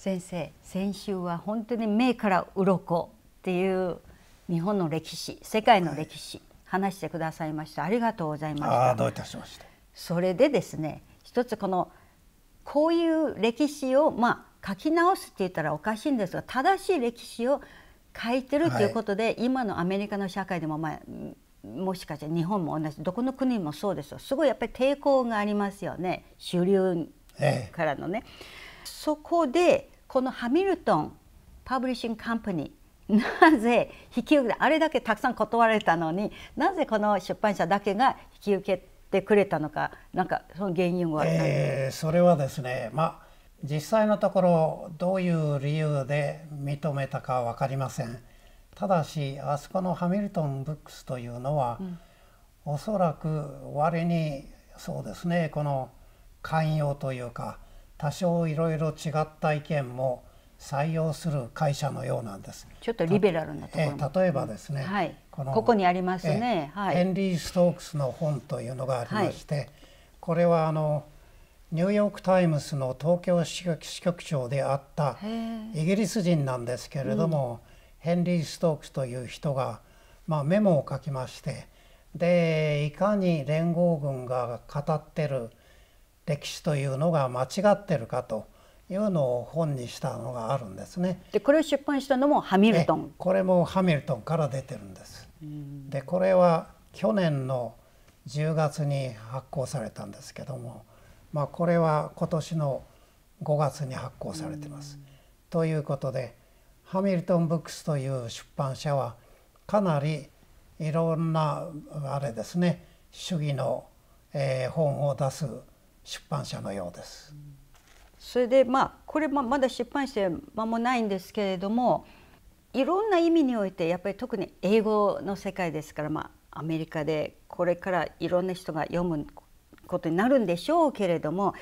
先生先週は本当に目から鱗っていう日本の歴史世界の歴史、はい、話してくださいましたありがとうございましたどういたしましてそれでですね一つこのこういう歴史をまあ書き直すって言ったらおかしいんですが正しい歴史を書いてるということで、はい、今のアメリカの社会でも、まあ、もしかして日本も同じどこの国もそうですよすごいやっぱり抵抗がありますよね主流からのね。ええ、そこでこのハミルトンパブリッシングカンパニーなぜ引き受けあれだけたくさん断られたのになぜこの出版社だけが引き受けてくれたのかなんかその原因は、えー、それはですねまあ実際のところどういう理由で認めたか分かりませんただしあそこのハミルトン・ブックスというのは、うん、おそらく割にそうですねこの寛容というか多少いろいろ違った意見も採用する会社のようなんです。ちょっとリベラルなところ例えばですね、はい、このここにありますね、はい、ヘンリー・ストークスの本というのがありまして、はい、これはあのニューヨーク・タイムズの東京支局長であったイギリス人なんですけれども、うん、ヘンリー・ストークスという人が、まあ、メモを書きましてでいかに連合軍が語ってる歴史というのが間違ってるかというのを本にしたのがあるんですね。でこれを出版したのもハミルトン。これもハミルトンから出てるんです。でこれは去年の10月に発行されたんですけども、まあ、これは今年の5月に発行されてます。ということでハミルトン・ブックスという出版社はかなりいろんなあれですね主義の、えー、本を出す出版社のようです。それでまあこれまだ出版して間もないんですけれどもいろんな意味においてやっぱり特に英語の世界ですから、まあ、アメリカでこれからいろんな人が読むことになるんでしょうけれども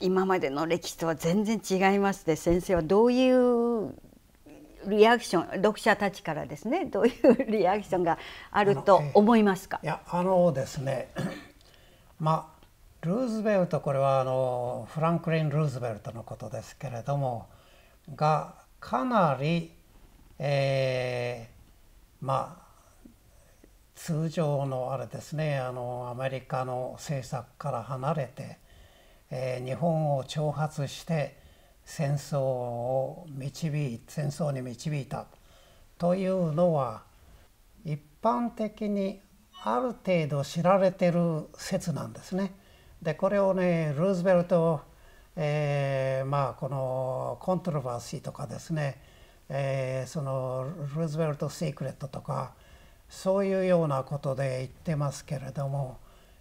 今までの歴史とは全然違いますで先生はどういうリアクション読者たちからですねどういうリアクションがあると思いますかいやあのですねまあルーズベルトこれはあのフランクリン・ルーズベルトのことですけれどもがかなり、えー、まあ通常のあれですねあのアメリカの政策から離れて、えー、日本を挑発して戦争を導い戦争に導いたというのは一般的にある程度知られてる説なんですね。でこれをねルーズベルト、えー、まあこのコントロバーシーとかですね、えー、そのルーズベルト・シークレットとかそういうようなことで言ってますけれども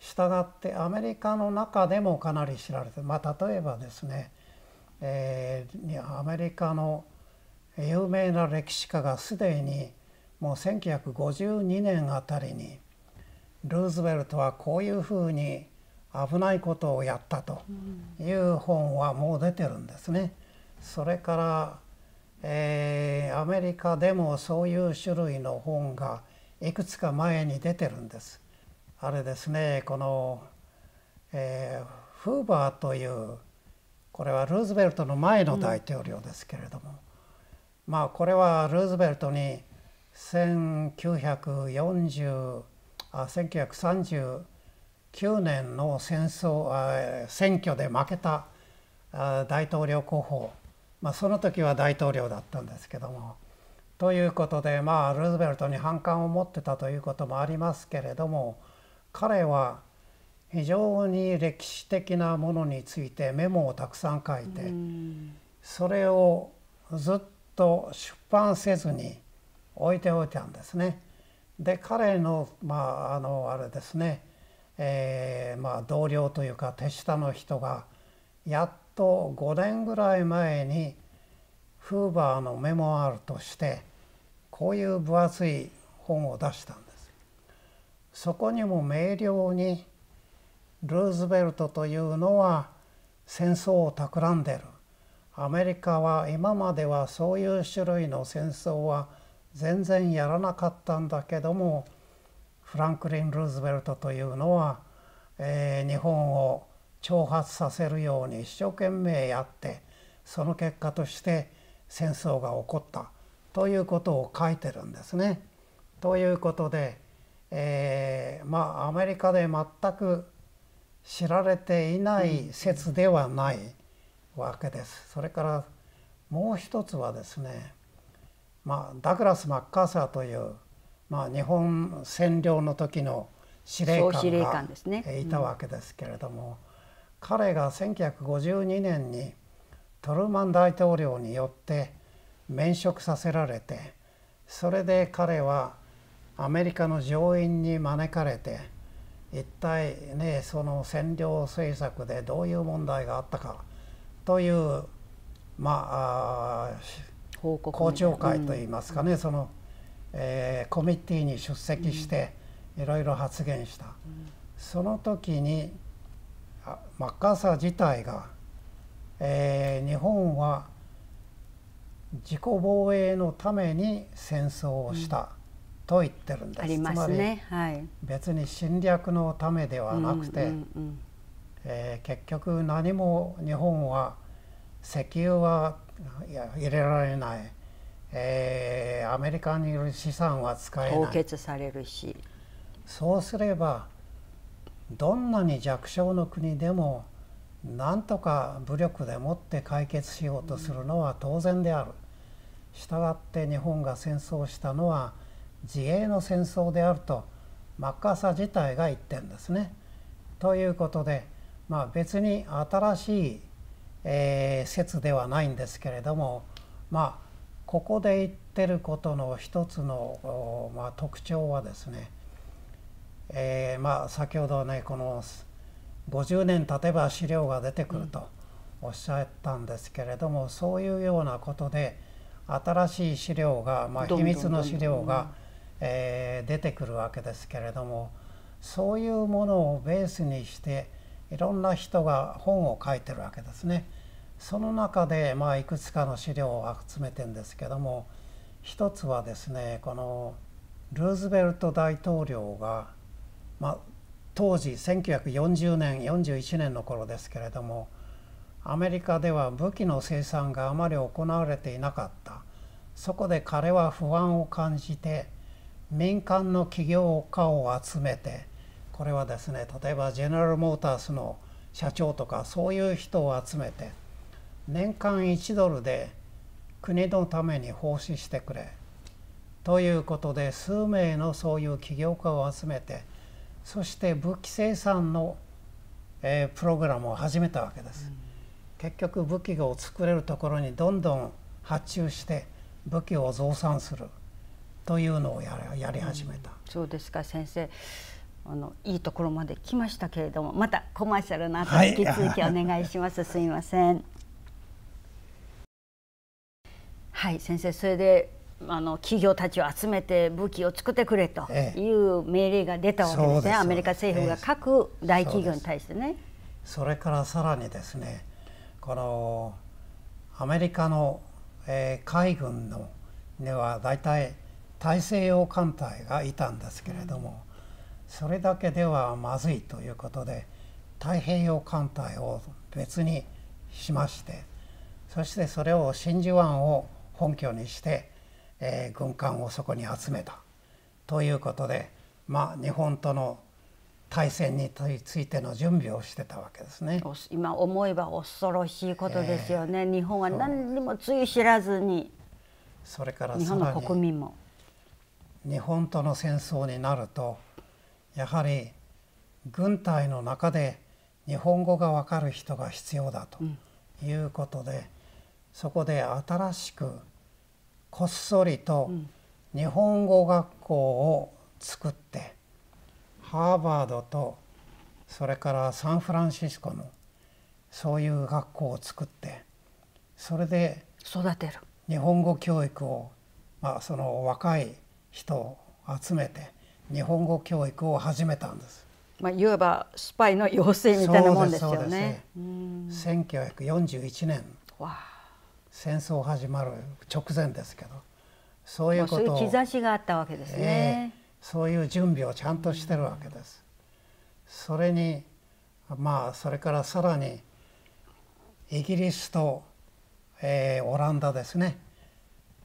したがってアメリカの中でもかなり知られてまあ例えばですね、えー、アメリカの有名な歴史家がすでにもう1952年あたりにルーズベルトはこういうふうに危ないことをやったという本はもう出てるんですね。それから、えー、アメリカでもそういう種類の本がいくつか前に出てるんです。あれですねこの、えー、フーバーというこれはルーズベルトの前の大統領ですけれども、うん、まあこれはルーズベルトに1940あ1930 9年の戦争選挙で負けた大統領候補、まあ、その時は大統領だったんですけども。ということでまあルーズベルトに反感を持ってたということもありますけれども彼は非常に歴史的なものについてメモをたくさん書いてそれをずっと出版せずに置いておいたんですね。で彼のまああのあれですねえー、まあ、同僚というか手下の人がやっと5年ぐらい前にフーバーのメモアールとしてこういう分厚い本を出したんです。そこにも明瞭にルーズベルトというのは戦争を企んでるアメリカは今まではそういう種類の戦争は全然やらなかったんだけどもフランクリン・ルーズベルトというのは、えー、日本を挑発させるように一生懸命やってその結果として戦争が起こったということを書いてるんですね。ということで、えー、まあアメリカで全く知られていない説ではないわけです。それからもう一つはですね、まあ、ダグラス・マッカーサーというまあ、日本占領の時の司令官がいたわけですけれども、彼が1952年にトルーマン大統領によって免職させられてそれで彼はアメリカの上院に招かれて一体ねその占領政策でどういう問題があったかというまあ公聴会といいますかね、そのえー、コミッティに出席していろいろ発言した、その時にマッカーサー自体が、えー、日本は自己防衛のために戦争をしたと言ってるんです。すね、つまり、はい、別に侵略のためではなくて、うんうん、えー、結局何も日本は石油はいや入れられないえー、アメリカにいる資産は使えない凍結されるしそうすればどんなに弱小の国でもなんとか武力でもって解決しようとするのは当然である。したがって日本が戦争したのは自衛の戦争であるとマッカーサー自体が言ってんですね。ということで、まあ、別に新しい、えー、説ではないんですけれどもまあここで言ってることの一つの、まあ、特徴はですね、えー、まあ先ほどねこの50年経てば資料が出てくるとおっしゃったんですけれども、うん、そういうようなことで新しい資料が、まあ、秘密の資料が、え出てくるわけですけれどもそういうものをベースにしていろんな人が本を書いてるわけですね。その中で、まあ、いくつかの資料を集めてんですけども一つはですねこのルーズベルト大統領が、まあ、当時1940年41年の頃ですけれどもアメリカでは武器の生産があまり行われていなかったそこで彼は不安を感じて民間の起業家を集めてこれはですね例えばジェネラル・モータースの社長とかそういう人を集めて年間1ドルで国のために奉仕してくれということで数名のそういう起業家を集めてそして武器生産の、えー、プログラムを始めたわけです、うん、結局武器を作れるところにどんどん発注して武器を増産するというのをややり始めた、うん、そうですか先生あのいいところまで来ましたけれどもまたコマーシャルの後引き続きお願いします、すいませんはい先生それであの企業たちを集めて武器を作ってくれという命令が出たわけですね、ええ、アメリカ政府が各大企業に対してね。それからさらにですねこのアメリカの、えー、海軍のには大体大西洋艦隊がいたんですけれども、うん、それだけではまずいということで太平洋艦隊を別にしましてそしてそれを真珠湾を本拠にして、えー、軍艦をそこに集めたということで、まあ、日本との対戦についての準備をしてたわけですね今思えば恐ろしいことですよね、えー、日本は何にもつい知らずにそれから日本の国民も日本との戦争になるとやはり軍隊の中で日本語が分かる人が必要だということで、うんそこで新しくこっそりと日本語学校を作って、ハーバードとそれからサンフランシスコのそういう学校を作ってそれで育てる日本語教育を、まあ、その若い人を集めて日本語教育を始めたんです。まあ、いわばスパイの養成みたいなもんですよね。そうですね。1941年。わあ戦争始まる直前ですけどそういうことをそう兆しがあったわけですね、えー、そういう準備をちゃんとしてるわけです。それにまあそれからさらにイギリスと、えー、オランダですね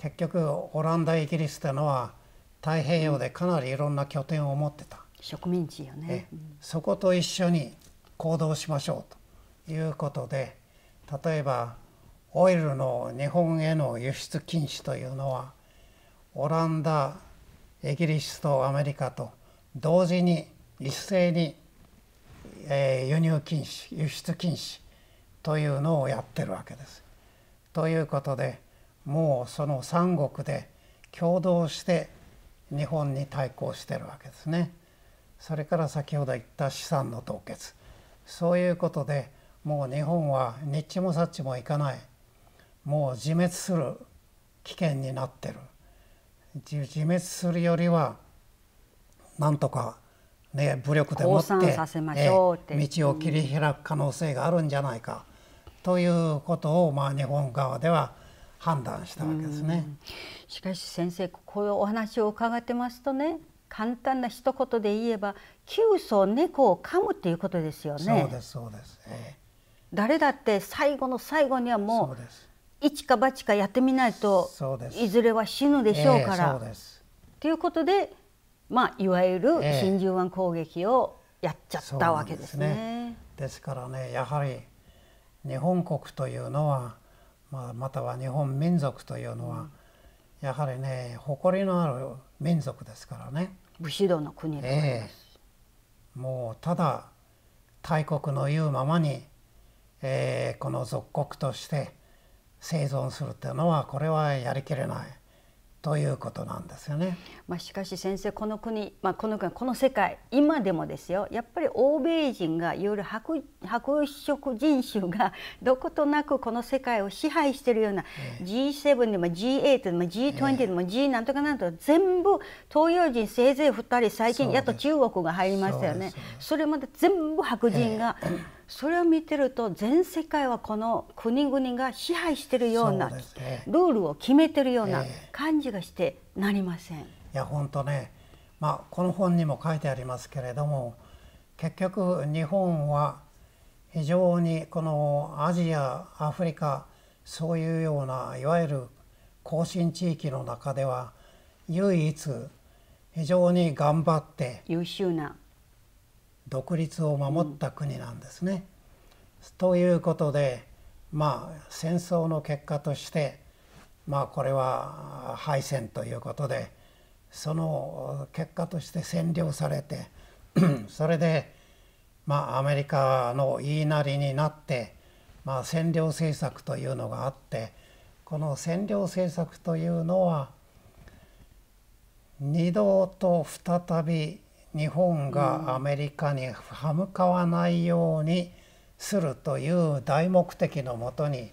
結局オランダイギリスというのは太平洋でかなりいろんな拠点を持ってた、植民地よね、そこと一緒に行動しましょうということで例えばオイルの日本への輸出禁止というのはオランダイギリスとアメリカと同時に一斉に、えー、輸入禁止輸出禁止というのをやってるわけです。ということでもうその3国で共同して日本に対抗してるわけですね。それから先ほど言った資産の凍結そういうことでもう日本はにっちもさっちもいかないもう自滅する危険になってる自滅するよりはなんとか、ね、武力でもって、ね、道を切り開く可能性があるんじゃないかということを、まあ、日本側では判断したわけですね。しかし先生こういうお話を伺ってますとね簡単な一言で言えば窮鼠猫を噛むっていうことですよね。そうですそうです、えー、誰だって最後の最後にはもうそうです一か八かやってみないといずれは死ぬでしょうから。えー、ということで、まあ、いわゆる真珠湾攻撃をやっちゃったわけですね。えー、ですねですからねやはり日本国というのは、まあ、または日本民族というのは、うん、やはりね誇りのある民族ですからね。武士道の国です、えー、もうただ大国の言うままに、えー、この属国として生存するっていうのはこれはやりきれないということなんですよね。まあ、しかし先生この国、まあ、この国この世界今でもですよやっぱり欧米人がいわゆる白白色人種がどことなくこの世界を支配しているような、ええ、G7 でも G8 でも G20 でも G なんとかなんとか全部東洋人せいぜい二人最近やっと中国が入りましたよねそれまで全部白人が、えそれを見てると全世界はこの国々が支配してるような、ね、ルールを決めてるような感じがしてなりません。えー、いや本当ね、まあ、この本にも書いてありますけれども結局日本は非常にこのアジアアフリカそういうようないわゆる後進地域の中では唯一非常に頑張って優秀な独立を守った国なんですね。ということでまあ戦争の結果としてまあこれは敗戦ということでその結果として占領されて それでまあアメリカの言いなりになってまあ占領政策というのがあってこの占領政策というのは二度と再び日本がアメリカに歯向かわないようにするという大目的のもとに、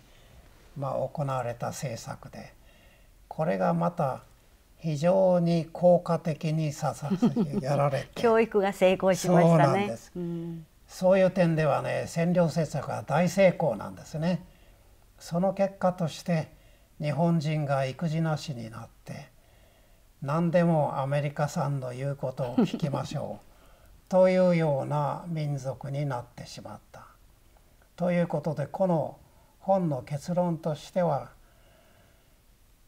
まあ、行われた政策でこれがまた非常に効果的にささやられて 教育が成功しましたね。そうです、うん、そういう点ではね占領政策は大成功なんですね。その結果として日本人が育児なしになって何でもアメリカ産の言うことを聞きましょう というような民族になってしまった。ということでこの本の結論としては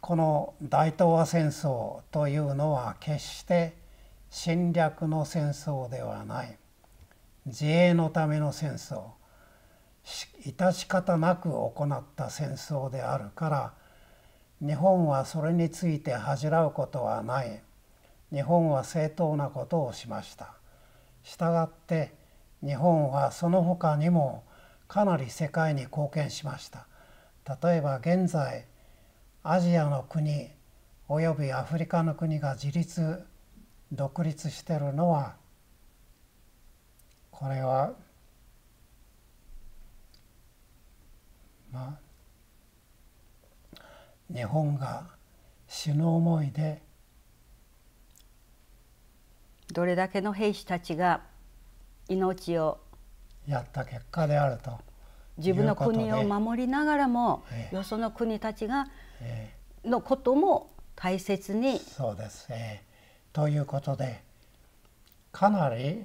この大東亜戦争というのは決して侵略の戦争ではない自衛のための戦争致し方なく行った戦争であるから日本はそれについて恥じらうことはない日本は正当なことをしましたしたがって日本はその他にもかなり世界に貢献しました例えば現在アジアの国およびアフリカの国が自立独立してるのはこれはまあ日本が死ぬ思いでどれだけの兵士たちが命をやった結果であると自分の国を守りながらも、よその国たちが、のことも大切に。そうです、えということでかなり、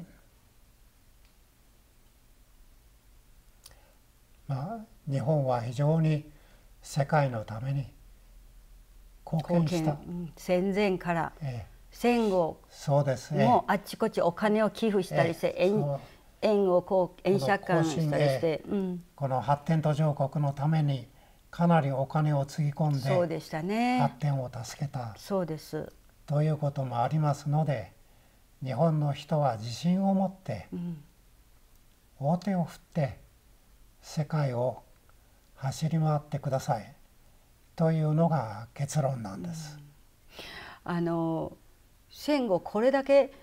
まあ、日本は非常に世界のために貢献した、戦前から、ええ、戦後そうです、ね、もうあっちこっちお金を寄付したりして、ええ、円をこう円借款したりして、うん、この発展途上国のためにかなりお金をつぎ込んでそうでした、ね、発展を助けたそうですということもありますので日本の人は自信を持って、うん、大手を振って世界を走り回ってください。というのが結論なんです。あの戦後これだけ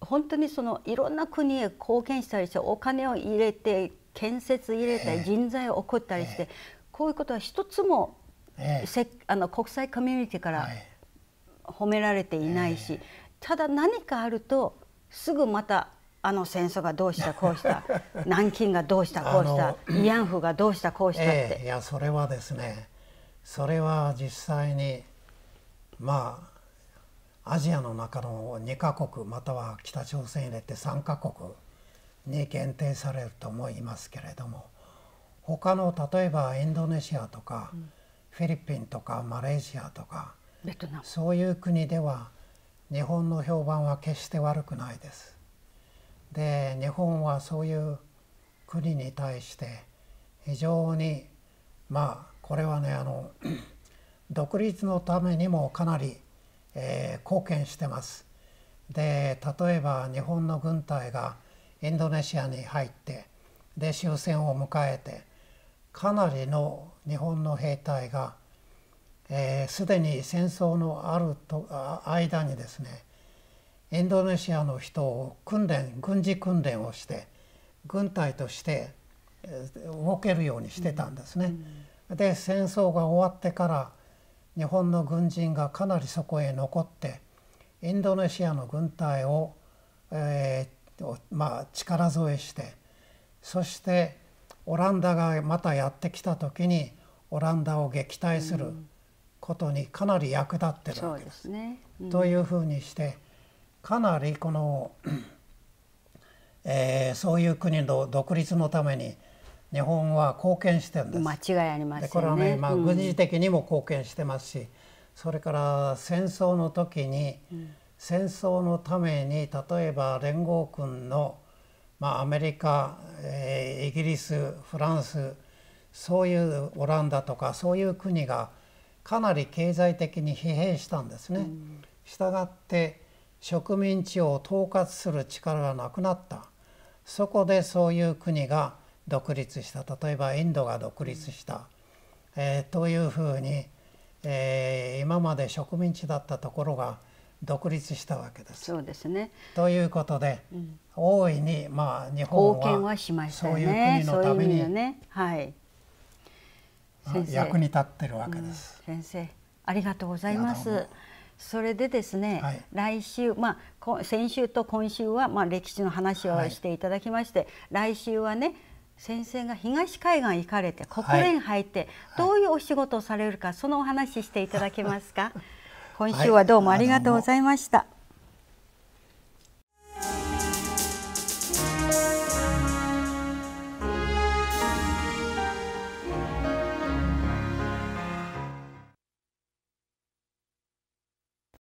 本当にそのいろんな国へ貢献したりしてお金を入れて建設入れたり人材を送ったりして、えー、こういうことは一つも、えー、あの国際コミュニティから褒められていないし、えー、ただ何かあるとすぐまたあの戦争がどうした こうした南京がどうしたこうした慰安婦がどうしたこうしたって。いやそれはですねそれは実際にまあアジアの中の2カ国または北朝鮮入れて3カ国に限定されると思いますけれども他の例えばインドネシアとか、うん、フィリピンとかマレーシアとかそういう国では日本の評判は決して悪くないです。で日本はそういう国に対して非常にまあこれはねあの 独立のためにもかなり、えー、貢献してます。で例えば日本の軍隊がインドネシアに入ってで終戦を迎えてかなりの日本の兵隊がすで、えー、に戦争のあると間にですねインドネシアの人を訓練軍事訓練をして軍隊として動けるようにしてたんですね。うんうんで戦争が終わってから日本の軍人がかなりそこへ残ってインドネシアの軍隊を、えー、まあ、力添えしてそしてオランダがまたやってきた時にオランダを撃退することにかなり役立ってるわけです。というふうにしてかなりこの、えー、そういう国の独立のために日本は貢献してるんです間違いありますん、ね、これはね、まあ、軍事的にも貢献してますし、うん、それから戦争の時に、うん、戦争のために例えば連合軍の、まあ、アメリカ、えー、イギリスフランスそういうオランダとかそういう国がかなり経済的に疲弊したんですね。うん、したがって植民地を統括する力がなくなったそこでそういう国が独立した例えばインドが独立した、えー、というふうに、えー、今まで植民地だったところが独立したわけです。そうですね、ということで、うん、大いに、まあ、日本はしまそういう国のために、ねはい、役に立ってるわけです。うん、先生ありがとうございます。それでですね、はい、来週、まあ、先週と今週は、まあ、歴史の話をしていただきまして、はい、来週はね先生が東海岸行かれて国連入って、どういうお仕事をされるか、はい、そのお話していただけますか今週はどうもありがとうございました、はい